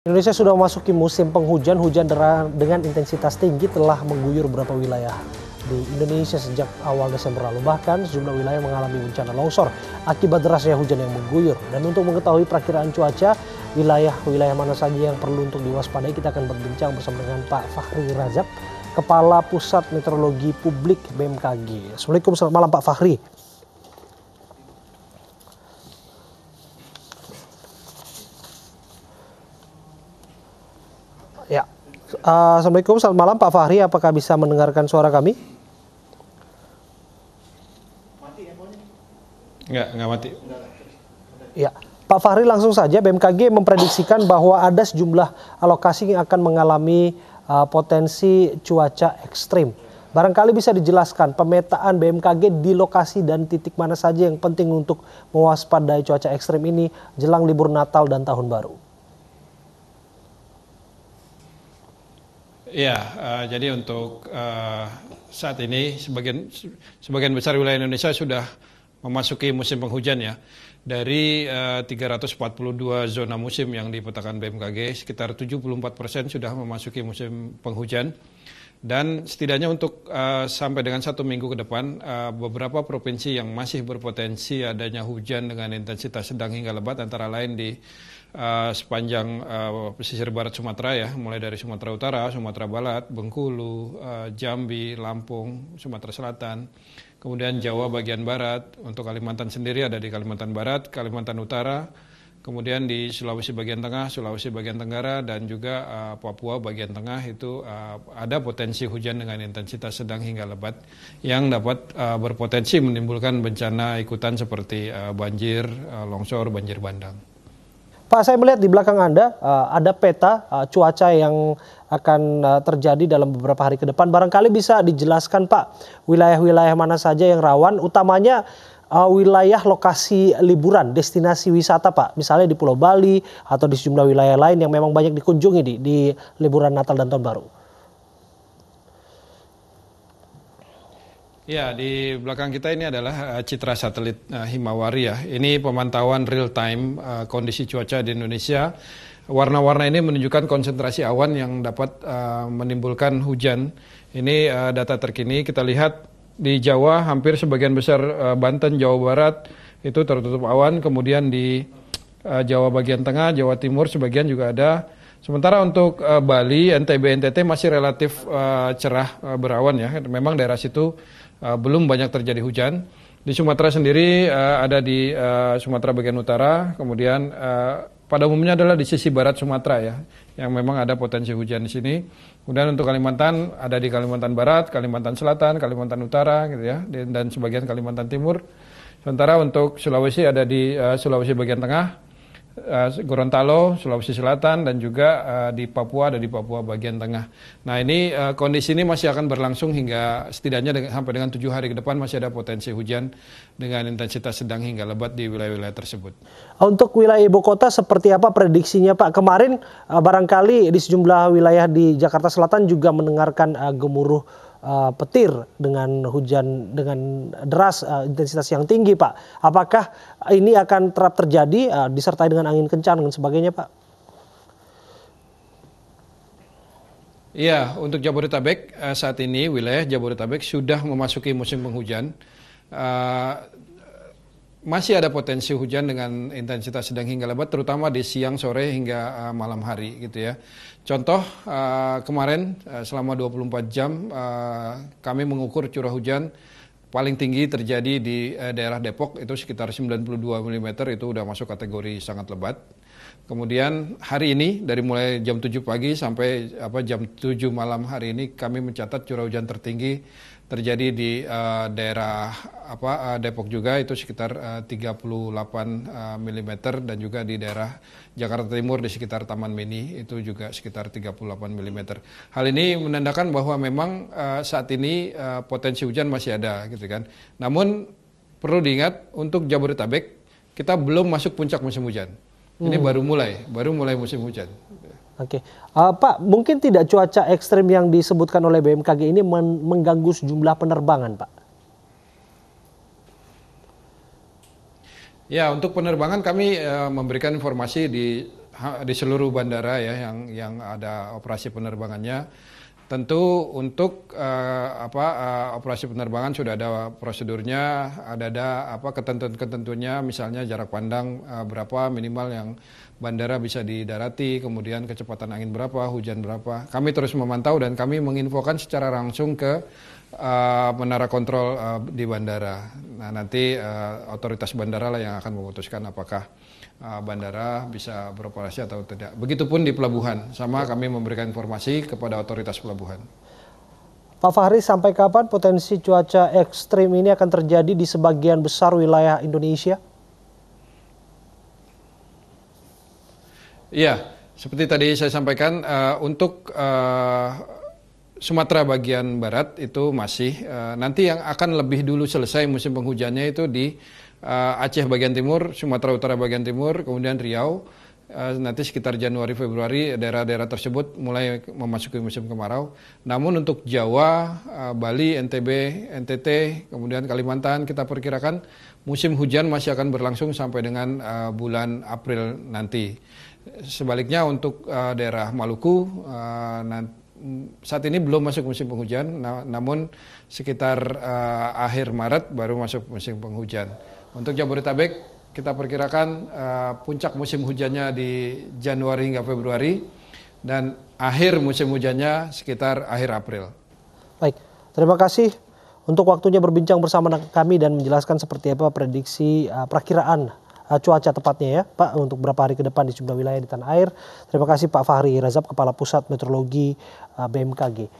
Indonesia sudah memasuki musim penghujan. Hujan deras dengan intensitas tinggi telah mengguyur beberapa wilayah di Indonesia sejak awal Desember lalu. Bahkan sejumlah wilayah mengalami bencana longsor akibat derasnya hujan yang mengguyur. Dan untuk mengetahui perakiraan cuaca, wilayah-wilayah mana saja yang perlu untuk diwaspadai, kita akan berbincang bersama dengan Pak Fahri Razak, Kepala Pusat Meteorologi Publik BMKG. Assalamualaikum, selamat malam Pak Fahri. Ya. Eh, Assalamualaikum, selamat malam Pak Fahri. Apakah bisa mendengarkan suara kami? Mati Enggak, enggak mati. Ya. Pak Fahri langsung saja, BMKG memprediksikan bahwa ada sejumlah alokasi yang akan mengalami uh, potensi cuaca ekstrim. Barangkali bisa dijelaskan pemetaan BMKG di lokasi dan titik mana saja yang penting untuk mewaspadai cuaca ekstrim ini jelang libur Natal dan Tahun Baru. Ya, uh, jadi untuk uh, saat ini sebagian sebagian besar wilayah Indonesia sudah memasuki musim penghujan ya. Dari eh, uh, 342 zona musim yang dipetakan BMKG, sekitar 74 persen sudah memasuki musim penghujan. Dan setidaknya untuk uh, sampai dengan satu minggu ke depan, uh, beberapa provinsi yang masih berpotensi adanya hujan dengan intensitas sedang hingga lebat, antara lain di Eh, sepanjang uh, pesisir barat Sumatera ya, mulai dari Sumatera Utara, Sumatera Barat, Bengkulu, uh, Jambi, Lampung, Sumatera Selatan, kemudian Jawa bagian barat, untuk Kalimantan sendiri ada di Kalimantan Barat, Kalimantan Utara, kemudian di Sulawesi bagian tengah, Sulawesi bagian tenggara, dan juga uh, Papua bagian tengah itu uh, ada potensi hujan dengan intensitas sedang hingga lebat yang dapat uh, berpotensi menimbulkan bencana ikutan seperti uh, banjir, uh, longsor, banjir bandang. Pak, saya melihat di belakang Anda uh, ada peta uh, cuaca yang akan uh, terjadi dalam beberapa hari ke depan. Barangkali bisa dijelaskan, Pak, wilayah-wilayah mana saja yang rawan, utamanya uh, wilayah lokasi liburan, destinasi wisata, Pak. Misalnya di Pulau Bali atau di sejumlah wilayah lain yang memang banyak dikunjungi di, di liburan Natal dan Tahun Baru. Ya, di belakang kita ini adalah eh, citra satelit uh, Himawari ya. Ini pemantauan real time eh, kondisi cuaca di Indonesia. Warna-warna ini menunjukkan konsentrasi awan yang dapat menimbulkan hujan. Ini data terkini kita lihat di Jawa hampir sebagian besar Banten, Jawa Barat itu tertutup awan, kemudian di Jawa bagian tengah, Jawa Timur sebagian juga ada Sementara untuk uh, Bali, NTB, NTT masih relatif uh, cerah uh, berawan ya. Memang daerah situ uh, belum banyak terjadi hujan. Di Sumatera sendiri uh, ada di uh, Sumatera bagian utara, kemudian uh, pada umumnya adalah di sisi barat Sumatera ya, yang memang ada potensi hujan di sini. Kemudian untuk Kalimantan ada di Kalimantan Barat, Kalimantan Selatan, Kalimantan Utara gitu ya, dan sebagian Kalimantan Timur. Sementara untuk Sulawesi ada di uh, Sulawesi bagian tengah, Eh, Gorontalo, Sulawesi Selatan, dan juga uh, di Papua dan di Papua bagian tengah. Nah ini uh, kondisi ini masih akan berlangsung hingga setidaknya dengan, sampai dengan tujuh hari ke depan masih ada potensi hujan dengan intensitas sedang hingga lebat di wilayah-wilayah tersebut. Untuk wilayah ibu kota seperti apa prediksinya Pak? Kemarin uh, barangkali di sejumlah wilayah di Jakarta Selatan juga mendengarkan uh, gemuruh Eh, petir dengan hujan dengan deras uh, intensitas yang tinggi Pak. Apakah ini akan terap terjadi uh, disertai dengan angin kencang dan sebagainya Pak? Iya, untuk Jabodetabek saat ini wilayah Jabodetabek sudah memasuki musim penghujan masih ada potensi hujan dengan intensitas sedang hingga lebat, terutama di siang, sore hingga uh, malam hari gitu ya. Contoh uh, kemarin uh, selama 24 jam uh, kami mengukur curah hujan paling tinggi terjadi di uh, daerah Depok itu sekitar 92 mm itu sudah masuk kategori sangat lebat. Kemudian hari ini dari mulai jam 7 pagi sampai apa jam 7 malam hari ini kami mencatat curah hujan tertinggi terjadi di uh, daerah apa uh, Depok juga itu sekitar uh, 38 uh, mm dan juga di daerah Jakarta Timur di sekitar Taman Mini itu juga sekitar 38 mm. Hal ini menandakan bahwa memang uh, saat ini uh, potensi hujan masih ada gitu kan. Namun perlu diingat untuk Jabodetabek kita belum masuk puncak musim hujan. Ini hmm. baru mulai, baru mulai musim hujan. Oke, okay. uh, eh, Pak, mungkin tidak cuaca ekstrim yang disebutkan oleh BMKG ini men mengganggu sejumlah penerbangan, Pak. Ya, untuk penerbangan kami uh, memberikan informasi di di seluruh bandara ya yang yang ada operasi penerbangannya. Tentu untuk uh, apa uh, operasi penerbangan sudah ada prosedurnya, ada ada apa ketentuan-ketentuannya, misalnya jarak pandang uh, berapa minimal yang bandara bisa didarati, kemudian kecepatan angin berapa, hujan berapa. Kami terus memantau dan kami menginfokan secara langsung ke uh, menara kontrol uh, di bandara. Nah, nanti uh, otoritas bandara lah yang akan memutuskan apakah uh, bandara bisa beroperasi atau tidak. Begitupun di pelabuhan, sama kami memberikan informasi kepada otoritas pelabuhan. Pak Fahri, sampai kapan potensi cuaca ekstrim ini akan terjadi di sebagian besar wilayah Indonesia? Iya, seperti tadi saya sampaikan uh, untuk uh, Sumatera bagian barat itu masih uh, nanti yang akan lebih dulu selesai musim penghujannya itu di uh, Aceh bagian timur, Sumatera Utara bagian timur, kemudian Riau. nanti sekitar Januari Februari daerah-daerah tersebut mulai memasuki musim kemarau. Namun untuk Jawa, Bali, NTB, NTT, kemudian Kalimantan kita perkirakan musim hujan masih akan berlangsung sampai dengan bulan April nanti. Sebaliknya untuk uh, daerah Maluku uh, saat ini belum masuk musim penghujan, na namun sekitar uh, akhir Maret baru masuk musim penghujan. Untuk Jabodetabek kita perkirakan uh, puncak musim hujannya di Januari hingga Februari dan akhir musim hujannya sekitar akhir April. Baik, terima kasih untuk waktunya berbincang bersama kami dan menjelaskan seperti apa prediksi uh, perkiraan Eh, cuaca tepatnya ya Pak untuk berapa hari ke depan di sejumlah wilayah di tanah air. Terima kasih Pak Fahri Razab Kepala Pusat Meteorologi eh, BMKG.